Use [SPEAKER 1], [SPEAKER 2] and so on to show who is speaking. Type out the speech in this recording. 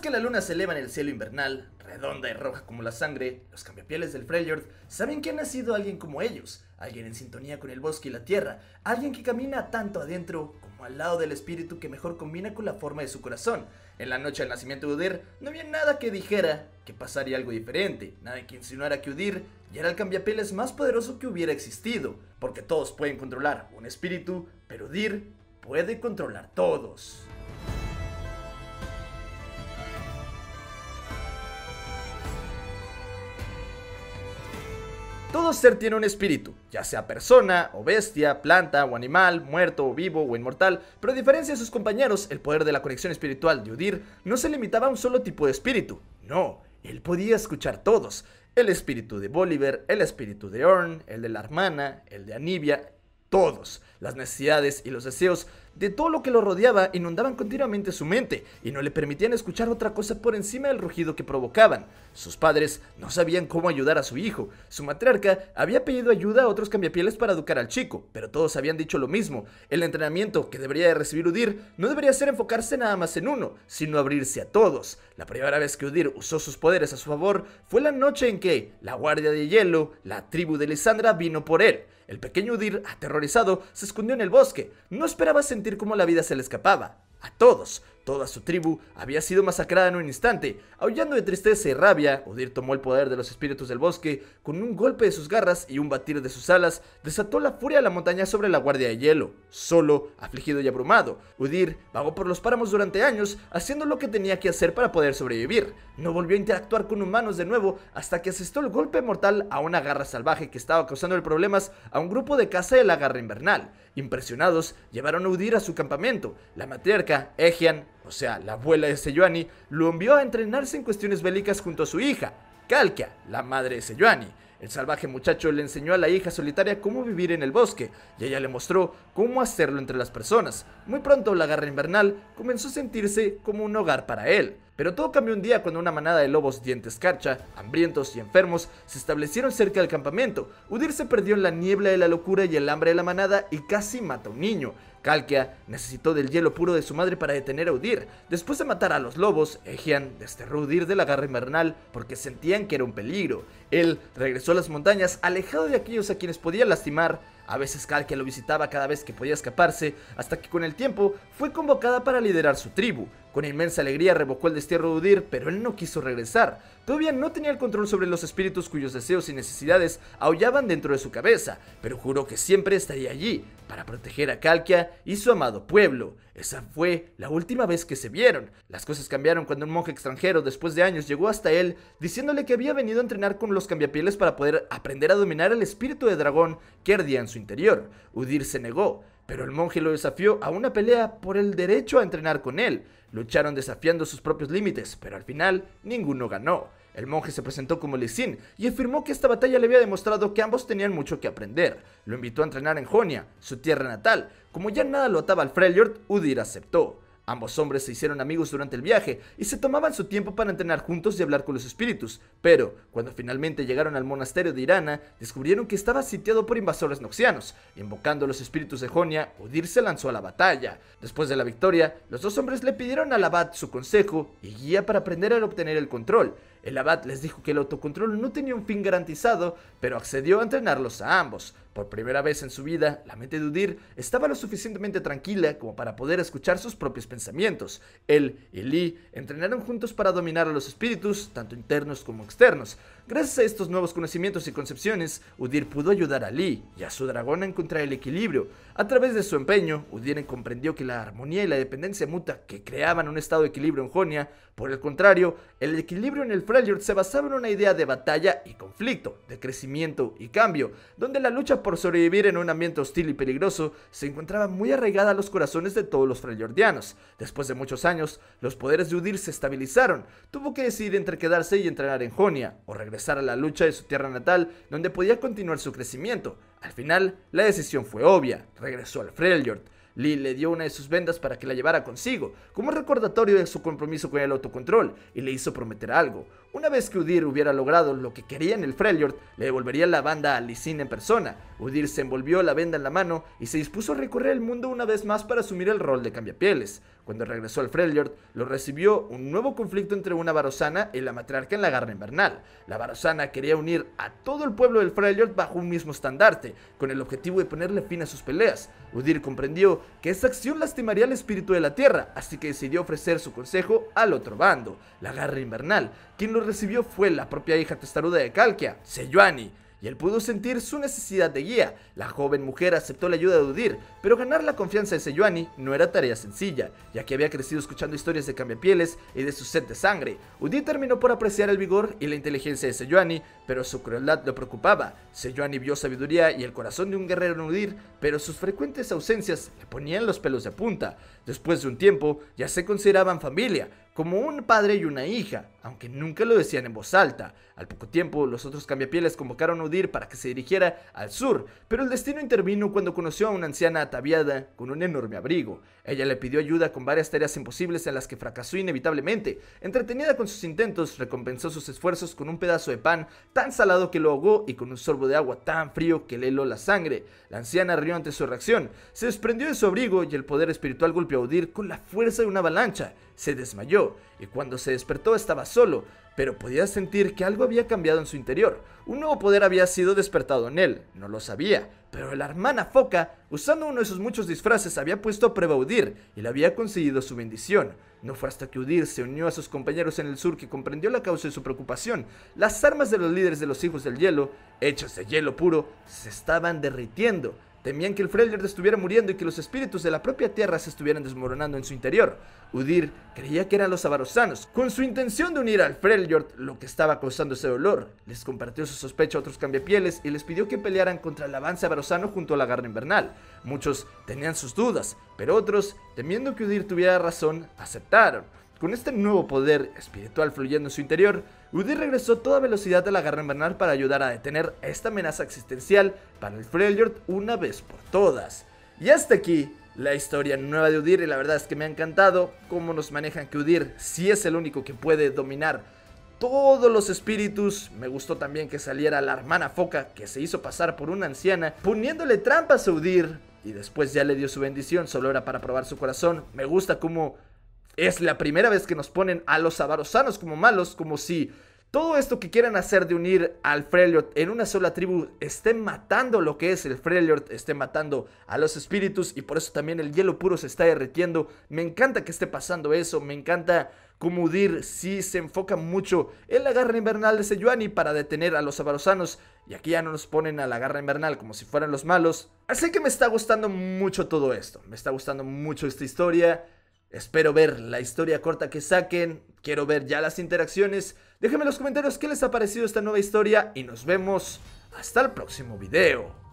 [SPEAKER 1] que la luna se eleva en el cielo invernal, redonda y roja como la sangre, los cambiapieles del Freljord saben que ha nacido alguien como ellos, alguien en sintonía con el bosque y la tierra, alguien que camina tanto adentro como al lado del espíritu que mejor combina con la forma de su corazón. En la noche del nacimiento de Udir no había nada que dijera que pasaría algo diferente, nada que insinuara que Udir ya era el cambiapieles más poderoso que hubiera existido, porque todos pueden controlar un espíritu, pero Udir puede controlar todos. Todo ser tiene un espíritu, ya sea persona o bestia, planta o animal, muerto o vivo o inmortal, pero a diferencia de sus compañeros, el poder de la conexión espiritual de Udir no se limitaba a un solo tipo de espíritu, no, él podía escuchar todos, el espíritu de Bolívar, el espíritu de Orn, el de la hermana, el de Anivia, todos, las necesidades y los deseos de todo lo que lo rodeaba inundaban continuamente su mente y no le permitían escuchar otra cosa por encima del rugido que provocaban. Sus padres no sabían cómo ayudar a su hijo. Su matriarca había pedido ayuda a otros cambiapieles para educar al chico, pero todos habían dicho lo mismo. El entrenamiento que debería recibir Udir no debería ser enfocarse nada más en uno, sino abrirse a todos. La primera vez que Udir usó sus poderes a su favor fue la noche en que la Guardia de Hielo, la tribu de Lisandra, vino por él. El pequeño Udir, aterrorizado, se escondió en el bosque. No esperaba sentir como cómo la vida se le escapaba. A todos, toda su tribu había sido masacrada en un instante. Aullando de tristeza y rabia, Odir tomó el poder de los espíritus del bosque, con un golpe de sus garras y un batir de sus alas, desató la furia de la montaña sobre la guardia de hielo. Solo, afligido y abrumado, Odir vagó por los páramos durante años, haciendo lo que tenía que hacer para poder sobrevivir. No volvió a interactuar con humanos de nuevo hasta que asestó el golpe mortal a una garra salvaje que estaba causando problemas a un grupo de caza de la garra invernal. Impresionados, llevaron a Udir a su campamento. La matriarca, Egian, o sea, la abuela de Sejuani, lo envió a entrenarse en cuestiones bélicas junto a su hija, Kalkia, la madre de Sejuani. El salvaje muchacho le enseñó a la hija solitaria cómo vivir en el bosque, y ella le mostró cómo hacerlo entre las personas. Muy pronto la garra invernal comenzó a sentirse como un hogar para él. Pero todo cambió un día cuando una manada de lobos dientes carcha, hambrientos y enfermos se establecieron cerca del campamento. Udir se perdió en la niebla de la locura y el hambre de la manada y casi mata a un niño. Calquia necesitó del hielo puro de su madre para detener a Udir. Después de matar a los lobos, Egean desterró a Udir de la garra invernal porque sentían que era un peligro. Él regresó a las montañas alejado de aquellos a quienes podía lastimar. A veces Kalkia lo visitaba cada vez que podía escaparse, hasta que con el tiempo fue convocada para liderar su tribu. Con inmensa alegría revocó el destierro de Udir, pero él no quiso regresar. Todavía no tenía el control sobre los espíritus cuyos deseos y necesidades aullaban dentro de su cabeza, pero juró que siempre estaría allí para proteger a Calquia y su amado pueblo. Esa fue la última vez que se vieron. Las cosas cambiaron cuando un monje extranjero, después de años, llegó hasta él, diciéndole que había venido a entrenar con los cambiapieles para poder aprender a dominar el espíritu de dragón que ardía en su interior. Udir se negó, pero el monje lo desafió a una pelea por el derecho a entrenar con él. Lucharon desafiando sus propios límites, pero al final ninguno ganó. El monje se presentó como Lisin y afirmó que esta batalla le había demostrado que ambos tenían mucho que aprender. Lo invitó a entrenar en Jonia, su tierra natal. Como ya nada lo ataba al Freljord, Udir aceptó. Ambos hombres se hicieron amigos durante el viaje y se tomaban su tiempo para entrenar juntos y hablar con los espíritus, pero cuando finalmente llegaron al monasterio de Irana, descubrieron que estaba sitiado por invasores noxianos. Invocando a los espíritus de Jonia, Udir se lanzó a la batalla. Después de la victoria, los dos hombres le pidieron al abad su consejo y guía para aprender a obtener el control. El abad les dijo que el autocontrol no tenía un fin garantizado, pero accedió a entrenarlos a ambos. Por primera vez en su vida, la mente de Udir estaba lo suficientemente tranquila como para poder escuchar sus propios pensamientos. Él y Lee entrenaron juntos para dominar a los espíritus, tanto internos como externos. Gracias a estos nuevos conocimientos y concepciones, Udir pudo ayudar a Lee y a su dragón a encontrar el equilibrio. A través de su empeño, Udir comprendió que la armonía y la dependencia muta que creaban un estado de equilibrio en Jonia, por el contrario, el equilibrio en el Freljord se basaba en una idea de batalla y conflicto, de crecimiento y cambio, donde la lucha por sobrevivir en un ambiente hostil y peligroso se encontraba muy arraigada a los corazones de todos los Freljordianos. Después de muchos años, los poderes de Udir se estabilizaron, tuvo que decidir entre quedarse y entrenar en Jonia o regresar regresar a la lucha de su tierra natal, donde podía continuar su crecimiento. Al final, la decisión fue obvia, regresó al Freljord. Lee le dio una de sus vendas para que la llevara consigo, como recordatorio de su compromiso con el autocontrol, y le hizo prometer algo, una vez que Udir hubiera logrado lo que quería en el Freljord, le devolvería la banda a Lisin en persona. Udir se envolvió la venda en la mano y se dispuso a recorrer el mundo una vez más para asumir el rol de cambiapieles. Cuando regresó al Freljord, lo recibió un nuevo conflicto entre una barosana y la matriarca en la garra invernal. La barosana quería unir a todo el pueblo del Freljord bajo un mismo estandarte, con el objetivo de ponerle fin a sus peleas. Udir comprendió que esa acción lastimaría al espíritu de la tierra, así que decidió ofrecer su consejo al otro bando, la garra invernal, quien lo recibió fue la propia hija testaruda de Calquia, Sejuani, y él pudo sentir su necesidad de guía. La joven mujer aceptó la ayuda de Udir, pero ganar la confianza de Sejuani no era tarea sencilla, ya que había crecido escuchando historias de pieles y de su sed de sangre. Udir terminó por apreciar el vigor y la inteligencia de Seyuani, pero su crueldad lo preocupaba. Seyuani vio sabiduría y el corazón de un guerrero en Udir, pero sus frecuentes ausencias le ponían los pelos de punta. Después de un tiempo, ya se consideraban familia, como un padre y una hija, aunque nunca lo decían en voz alta, al poco tiempo, los otros cambiapieles convocaron a Udir para que se dirigiera al sur, pero el destino intervino cuando conoció a una anciana ataviada con un enorme abrigo. Ella le pidió ayuda con varias tareas imposibles en las que fracasó inevitablemente. Entretenida con sus intentos, recompensó sus esfuerzos con un pedazo de pan tan salado que lo ahogó y con un sorbo de agua tan frío que le heló la sangre. La anciana rió ante su reacción, se desprendió de su abrigo y el poder espiritual golpeó a Udir con la fuerza de una avalancha. Se desmayó y cuando se despertó estaba solo pero podía sentir que algo había cambiado en su interior. Un nuevo poder había sido despertado en él, no lo sabía, pero la hermana Foca, usando uno de sus muchos disfraces, había puesto a prebaudir y le había conseguido su bendición. No fue hasta que Udir se unió a sus compañeros en el sur que comprendió la causa de su preocupación. Las armas de los líderes de los Hijos del Hielo, hechas de hielo puro, se estaban derritiendo Temían que el Freljord estuviera muriendo y que los espíritus de la propia tierra se estuvieran desmoronando en su interior. Udir creía que eran los avarosanos, con su intención de unir al Freljord lo que estaba causando ese dolor. Les compartió su sospecha a otros cambiapieles y les pidió que pelearan contra el avance avarosano junto a la garra invernal. Muchos tenían sus dudas, pero otros, temiendo que Udir tuviera razón, aceptaron. Con este nuevo poder espiritual fluyendo en su interior, Udir regresó a toda velocidad a la garra invernal para ayudar a detener esta amenaza existencial para el Freljord una vez por todas. Y hasta aquí la historia nueva de Udir y la verdad es que me ha encantado cómo nos manejan que Udir sí es el único que puede dominar todos los espíritus. Me gustó también que saliera la hermana foca que se hizo pasar por una anciana poniéndole trampas a Udir y después ya le dio su bendición, solo era para probar su corazón. Me gusta cómo es la primera vez que nos ponen a los avarosanos como malos, como si todo esto que quieran hacer de unir al Freljord en una sola tribu estén matando lo que es el Freljord, estén matando a los espíritus y por eso también el hielo puro se está derritiendo. Me encanta que esté pasando eso, me encanta como Udir sí se enfoca mucho en la garra invernal de Sejuani para detener a los avarosanos y aquí ya no nos ponen a la garra invernal como si fueran los malos. Así que me está gustando mucho todo esto, me está gustando mucho esta historia. Espero ver la historia corta que saquen, quiero ver ya las interacciones. Déjenme en los comentarios qué les ha parecido esta nueva historia y nos vemos hasta el próximo video.